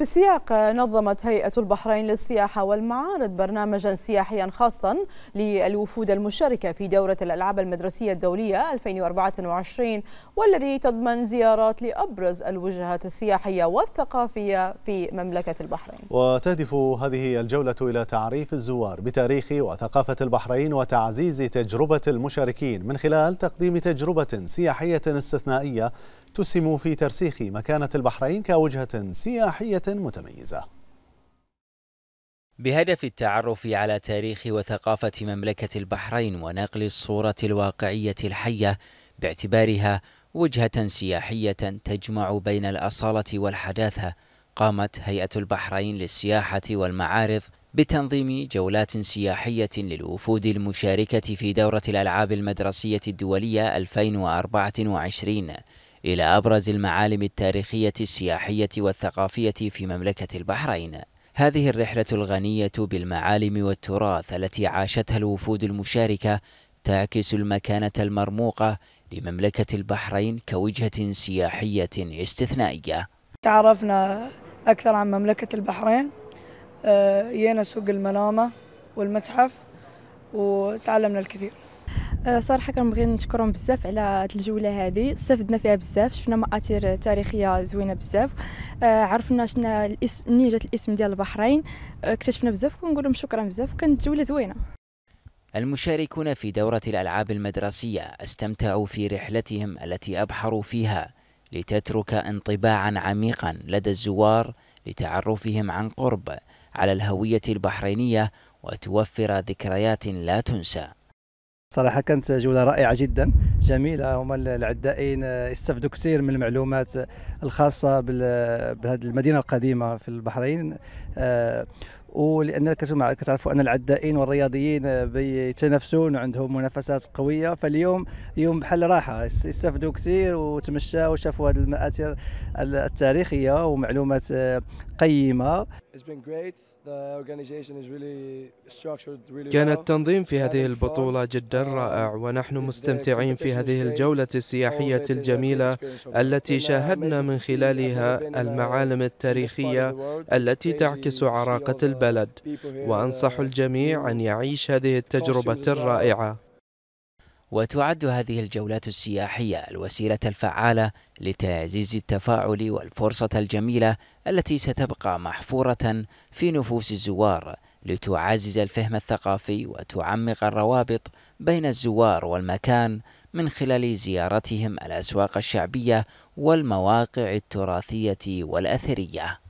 في السياق نظمت هيئة البحرين للسياحة والمعارض برنامجا سياحيا خاصا للوفود المشاركة في دورة الألعاب المدرسية الدولية 2024 والذي تضمن زيارات لأبرز الوجهات السياحية والثقافية في مملكة البحرين وتهدف هذه الجولة إلى تعريف الزوار بتاريخ وثقافة البحرين وتعزيز تجربة المشاركين من خلال تقديم تجربة سياحية استثنائية تسهم في ترسيخ مكانة البحرين كوجهة سياحية متميزة بهدف التعرف على تاريخ وثقافة مملكة البحرين ونقل الصورة الواقعية الحية باعتبارها وجهة سياحية تجمع بين الأصالة والحداثة قامت هيئة البحرين للسياحة والمعارض بتنظيم جولات سياحية للوفود المشاركة في دورة الألعاب المدرسية الدولية 2024 إلى أبرز المعالم التاريخية السياحية والثقافية في مملكة البحرين هذه الرحلة الغنية بالمعالم والتراث التي عاشتها الوفود المشاركة تعكس المكانة المرموقة لمملكة البحرين كوجهة سياحية استثنائية تعرفنا أكثر عن مملكة البحرين جينا آه، سوق الملامة والمتحف وتعلمنا الكثير آه، صراحه كنبغي نشكرهم بزاف على هذه الجوله هذه استفدنا فيها بزاف شفنا مآثر تاريخيه زوينه بزاف آه، عرفنا شنا الاسم منين جات الاسم ديال البحرين آه، اكتشفنا بزاف ونقول لهم شكرا بزاف كانت جوله زوينه المشاركون في دورة الألعاب المدرسية استمتعوا في رحلتهم التي أبحروا فيها لتترك انطباعا عميقا لدى الزوار لتعرفهم عن قرب على الهوية البحرينية وتوفر ذكريات لا تنسى صراحة كانت جولة رائعة جدا جميلة هما العدائين استفدوا آه، كثير من المعلومات آه، الخاصة بهذه المدينة القديمة في البحرين آه، ولان كتعرفوا ان العدائين والرياضيين بيتنافسون وعندهم منافسات قويه فاليوم يوم بحال راحه استفدوا كثير وتمشوا وشافوا هذه المآثر التاريخيه ومعلومات آه، قيمه كان التنظيم في هذه البطولة جدا um, رائع ونحن مستمتعين في هذه الجولة السياحية الجميلة التي شاهدنا من خلالها uh, المعالم التاريخية التي تعكس عراقة البلد البلد وأنصح الجميع أن يعيش هذه التجربة الرائعة وتعد هذه الجولات السياحية الوسيلة الفعالة لتعزيز التفاعل والفرصة الجميلة التي ستبقى محفورة في نفوس الزوار لتعزز الفهم الثقافي وتعمق الروابط بين الزوار والمكان من خلال زيارتهم الأسواق الشعبية والمواقع التراثية والأثرية